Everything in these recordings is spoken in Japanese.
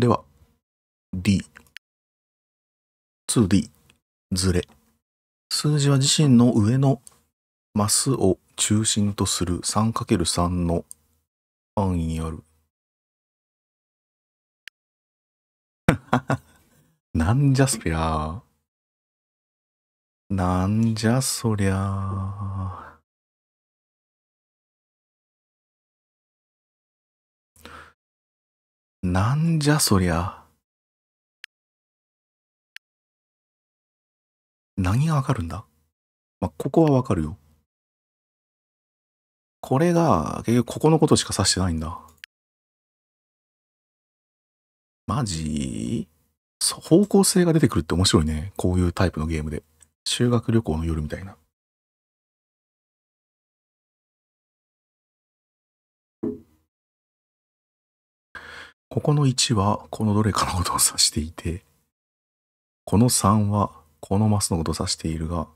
では、D。2D。ずれ。数字は自身の上のマスを中心とする 3×3 の範囲にある。なんじゃそりゃなんじゃそりゃなんじゃそりゃ。何がわかるんだまあ、ここはわかるよ。これが、結局ここのことしか指してないんだ。マジ方向性が出てくるって面白いね。こういうタイプのゲームで。修学旅行の夜みたいな。ここの1はこのどれかのことを指していて、この3はこのマスのことを指しているが、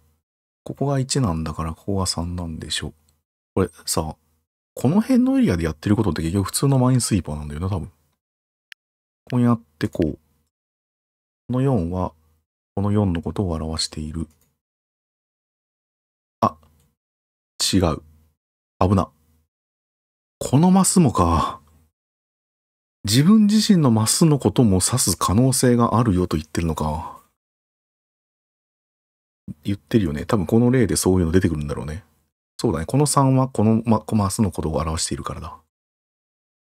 ここが1なんだからここが3なんでしょう。これさ、この辺のエリアでやってることって結局普通のマインスイーパーなんだよな、多分。こうやってこう。この4はこの4のことを表している。あ、違う。危な。このマスもか。自分自身のマスのことも指す可能性があるよと言ってるのか。言ってるよね。多分この例でそういうの出てくるんだろうね。そうだね。この3はこのママスのことを表しているからだ。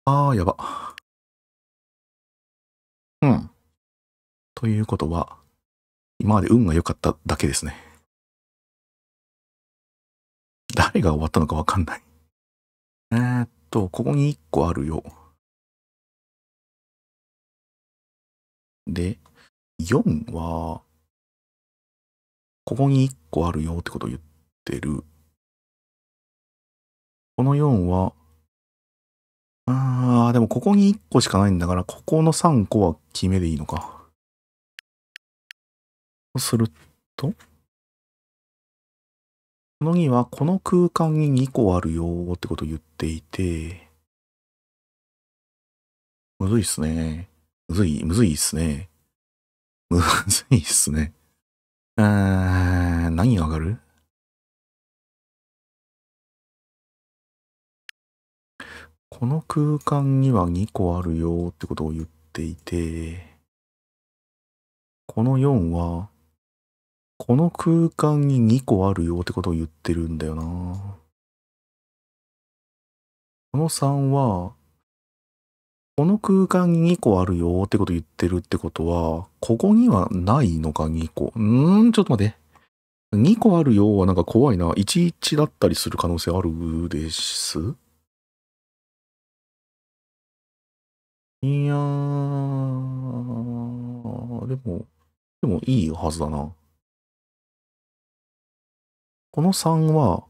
あー、やば。うん。ということは、今まで運が良かっただけですね。誰が終わったのかわかんない。えー、っと、ここに1個あるよ。で、4は、ここに1個あるよってことを言ってる。この4は、あー、でもここに1個しかないんだから、ここの3個は決めでいいのか。そうすると、この2はこの空間に2個あるよってことを言っていて、むずいっすね。むずい、むずいっすね。むずいっすね。うーん、何上がるこの空間には2個あるよってことを言っていて、この4は、この空間に2個あるよってことを言ってるんだよな。この3は、この空間に2個あるよってこと言ってるってことは、ここにはないのか2個。んーん、ちょっと待って。2個あるよはなんか怖いな。11だったりする可能性あるですいやー、でも、でもいいはずだな。この3は、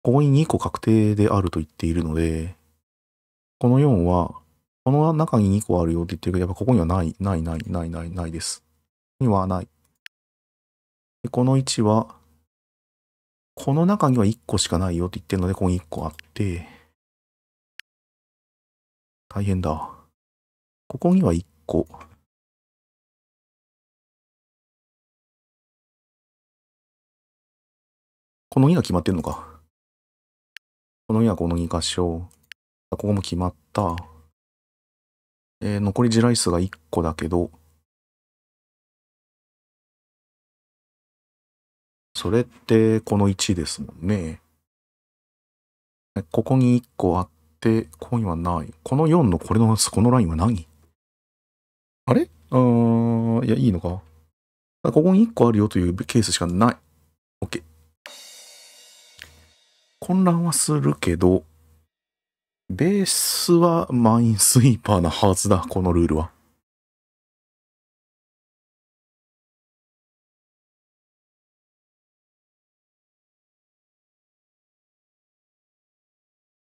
ここに2個確定であると言っているので、この4はこの中に2個あるよって言ってるけど、やっぱここにはない、ない、ない、ない、ない、ないです。にはない。で、この1は、この中には1個しかないよって言ってるので、ここに1個あって、大変だ。ここには1個。この2が決まってんのか。この2はこの2箇所。ここも決まった。えー、残り地ライスが1個だけど、それってこの1ですもんね。ここに1個あって、ここにはない。この4のこれの、このラインは何あれあー、いや、いいのか。ここに1個あるよというケースしかない。OK。混乱はするけど、ベースはマインスイーパーなはずだ、このルールは。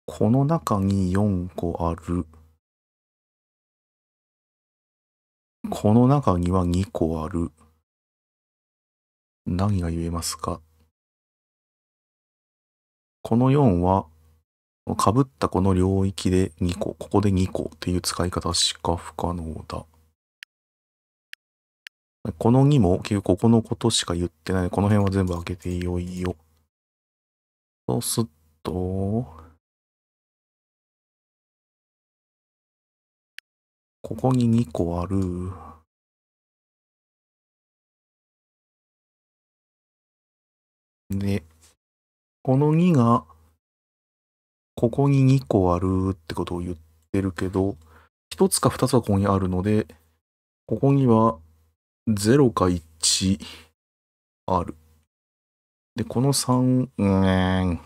この中に4個ある。この中には2個ある。何が言えますかこの4はかぶったこの領域で2個、ここで2個っていう使い方しか不可能だ。この2も結局ここのことしか言ってないこの辺は全部開けていよいよ。そうすると、ここに2個ある。で、この2がここに2個あるってことを言ってるけど、1つか2つはここにあるので、ここには0か1ある。で、この3、うーん。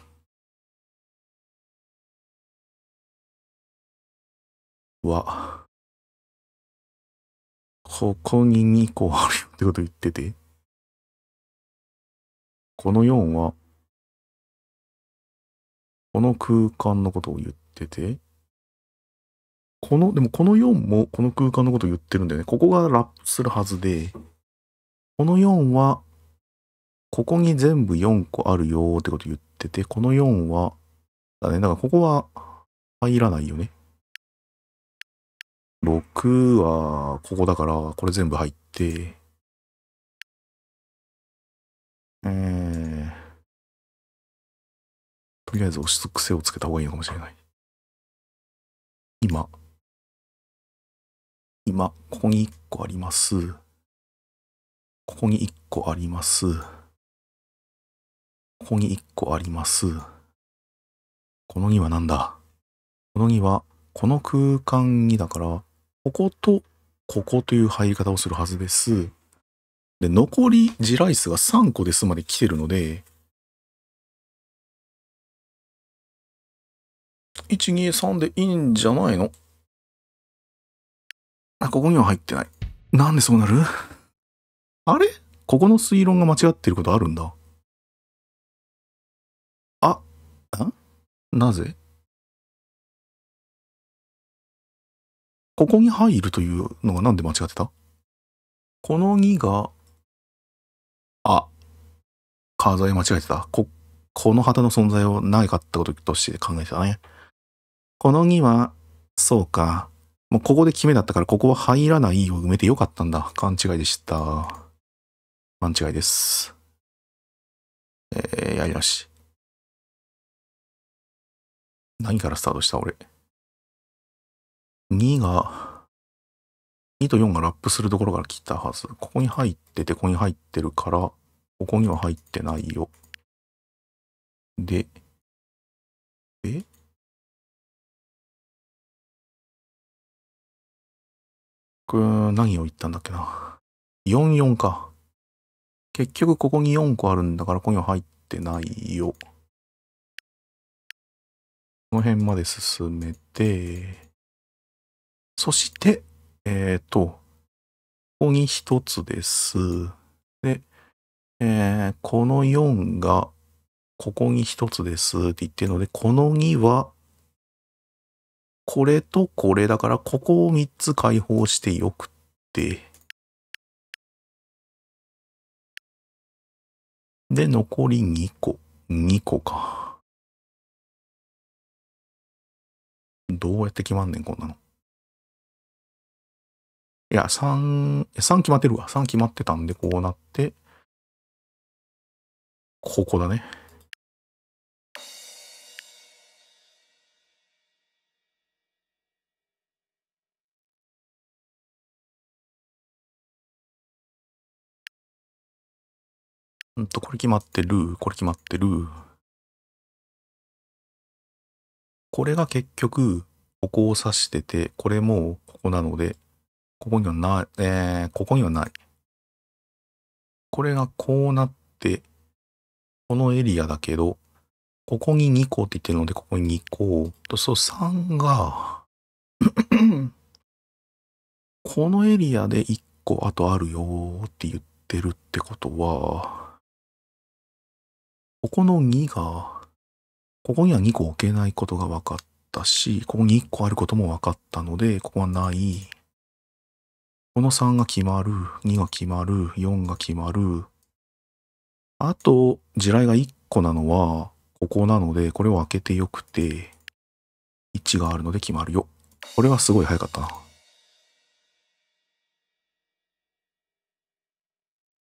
は、ここに2個あるってこと言ってて。この4は、この空間のことを言ってて、この、でもこの4もこの空間のことを言ってるんだよね。ここがラップするはずで、この4は、ここに全部4個あるよってこと言ってて、この4は、だね、だからここは入らないよね。6はここだから、これ全部入って、えー、とりあえず押し癖をつけた方がいいのかもしれない。今、今、ここに1個あります。ここに1個あります。ここに1個あります。この2は何だこの2は、この空間にだから、こことここという入り方をするはずです。で、残り地ライスが3個ですまで来てるので、123でいいんじゃないのあ、ここには入ってない。なんでそうなるあれここの推論が間違ってることあるんだ。あ、んなぜここに入るというのがなんで間違ってたこの2が、あ、カー間違えてた。こ、この旗の存在をなかったこととして考えてたね。この2は、そうか。もうここで決めだったから、ここは入らないを埋めてよかったんだ。勘違いでした。勘違いです。えー、やり直し。何からスタートした俺。2が、2と4がラップするところから来たはず。ここに入ってて、ここに入ってるから、ここには入ってないよ。で、え何を言ったんだっけな。44か。結局ここに4個あるんだからここには入ってないよ。この辺まで進めて、そして、えっ、ー、と、ここに1つです。で、えー、この4がここに1つですって言ってるので、この2はこれとこれだから、ここを3つ解放してよくって。で、残り2個。2個か。どうやって決まんねん、こんなの。いや、3、3決まってるわ。3決まってたんで、こうなって、ここだね。と、これ決まってる、これ決まってる。これが結局、ここを指してて、これもここなので、ここにはない、えー、ここにはない。これがこうなって、このエリアだけど、ここに2個って言ってるので、ここに2個。と、そう、3がこのエリアで1個あとあるよって言ってるってことは、ここの2が、ここには2個置けないことが分かったし、ここに1個あることも分かったので、ここはない。この3が決まる、2が決まる、4が決まる。あと、地雷が1個なのは、ここなので、これを開けてよくて、1があるので決まるよ。これはすごい早かったな。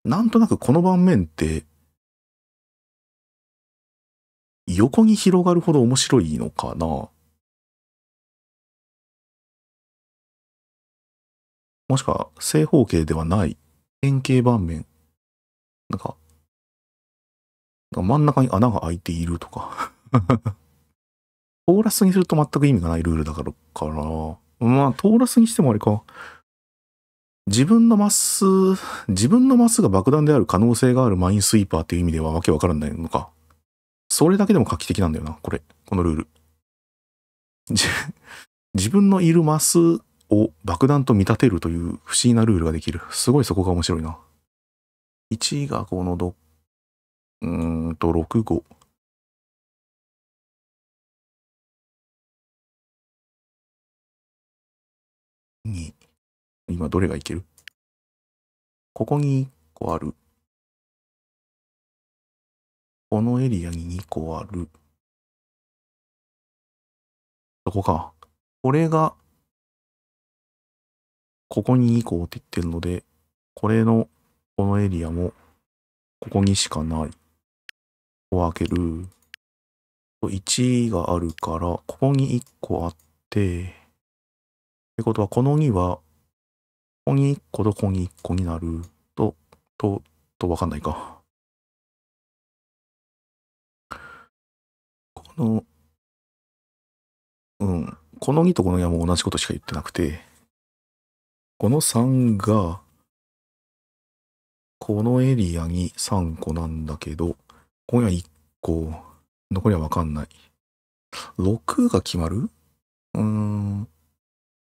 なんとなくこの盤面って横に広がるほど面白いのかなもしくは正方形ではない円形盤面。なんか、んか真ん中に穴が開いているとか。トーラスにすると全く意味がないルールだからかな。まあ、トーラスにしてもあれか。自分のマス、自分のマスが爆弾である可能性があるマインスイーパーっていう意味ではわけわからないのか。それだけでも画期的なんだよな、これ。このルール。自分のいるマスを爆弾と見立てるという不思議なルールができる。すごいそこが面白いな。1がこのど、うーんと6、5。2今どれがいけるここに1個ある。このエリアに2個ある。そこか。これが、ここに2個って言ってるので、これの、このエリアも、ここにしかない。を開ける。1があるから、ここに1個あって、ってことは、この2は、ここに1個とここに1個になると、と、とわかんないか。この、うん、この2とこの2はもう同じことしか言ってなくて、この3が、このエリアに3個なんだけど、ここには1個、残りはわかんない。6が決まるうーん。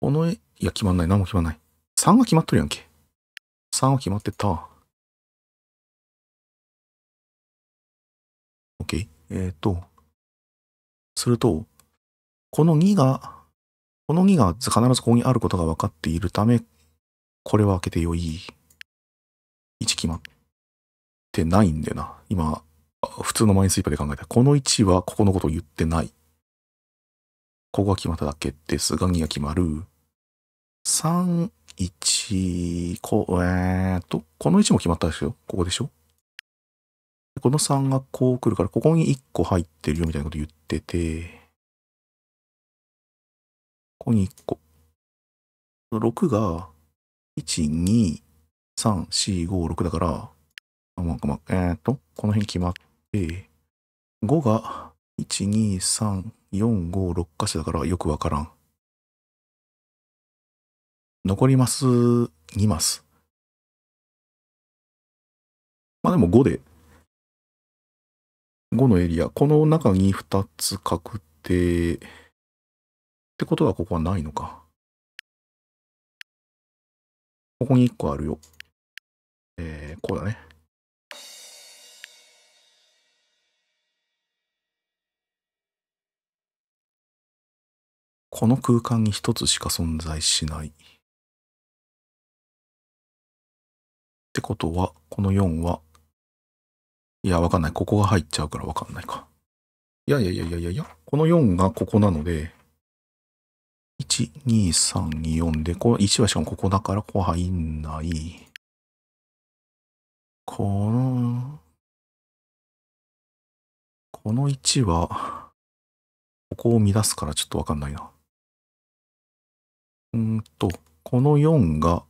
この絵、いや、決まんない。何も決まんない。3は決まっとるやんけ。3は決まってた。OK。えっ、ー、と、すると、この2が、この2が必ずここにあることが分かっているため、これは開けてよい。1決まってないんだよな。今、普通のマインスイーパーで考えた。ら、この1はここのことを言ってない。ここが決まっただけですが、2が決まる。3、1、こ、えー、っと、この1も決まったでしょここでしょこの3がこう来るから、ここに1個入ってるよみたいなこと言ってて、ここに1個。6が、1、2、3、4、5、6だから、まあまあ、えー、っと、この辺決まって、5が、1、2、3、4、5、6箇所だからよくわからん。残ります、2マス。まあでも5で5のエリア、この中に2つ確定。ってことはここはないのか。ここに1個あるよ。えー、こうだね。この空間に一つしか存在しない。ってことは、この4はいや、わかんない。ここが入っちゃうからわかんないか。いやいやいやいやいやいや、この4がここなので、1、2、3、4で、この1はしかもここだから、ここ入んない。この、この1は、ここを乱すからちょっとわかんないな。うんと、この4が、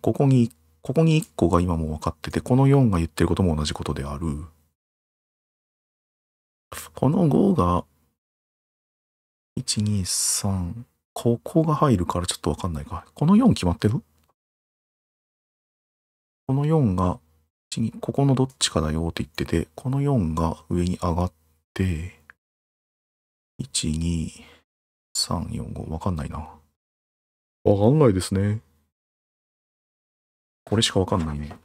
ここにここに1個が今も分かってて、この4が言ってることも同じことである。この5が、1、2、3、ここが入るからちょっと分かんないか。この4決まってるこの4が、ここのどっちかだよって言ってて、この4が上に上がって、1、2、3、4、5、分かんないな。分かんないですね。これしかわかんないね。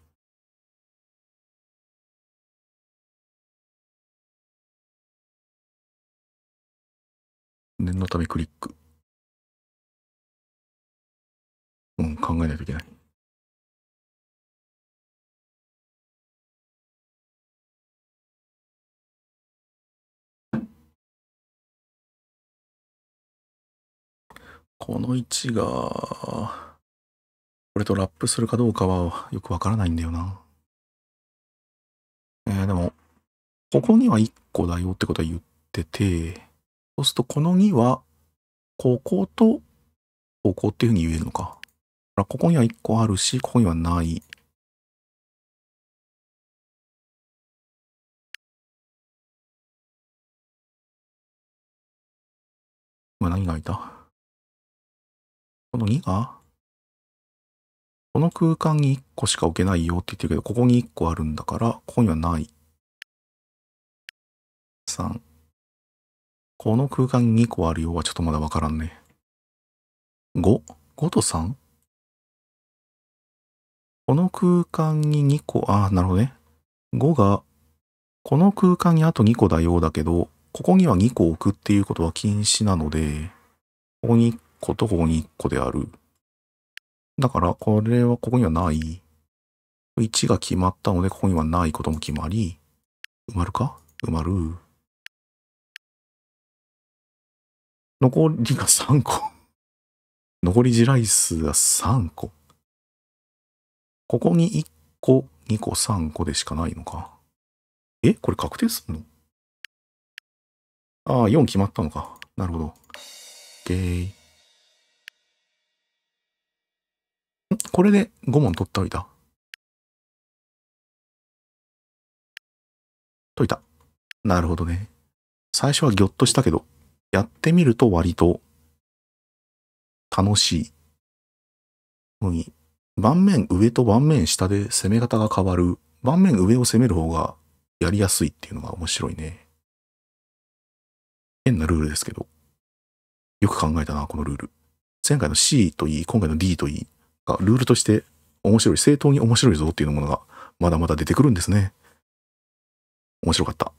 念のためクリック。うん、考えないといけない。この位置が、これとラップするかどうかはよくわからないんだよな。えー、でも、ここには1個だよってことは言ってて、そうするとこの2は、こことここっていうふうに言えるのか。ここには1個あるし、ここにはない。今何がいたこの2がこの空間に1個しか置けないよって言ってるけど、ここに1個あるんだから、ここにはない。3。この空間に2個あるよはちょっとまだわからんね。5。5と 3? この空間に2個、ああ、なるほどね。5が、この空間にあと2個だようだけど、ここには2個置くっていうことは禁止なので、ここに1個とここに1個である。だから、これはここにはない。1が決まったので、ここにはないことも決まり、埋まるか埋まる。残りが3個。残り地雷数が3個。ここに1個、2個、3個でしかないのか。えこれ確定すんのああ、4決まったのか。なるほど。OK。これで5問取っておいた。解いた。なるほどね。最初はぎょっとしたけど、やってみると割と楽しい。に盤面上と盤面下で攻め方が変わる。盤面上を攻める方がやりやすいっていうのが面白いね。変なルールですけど。よく考えたな、このルール。前回の C といい、今回の D といい。がルールとして面白い、正当に面白いぞっていうものがまだまだ出てくるんですね。面白かった。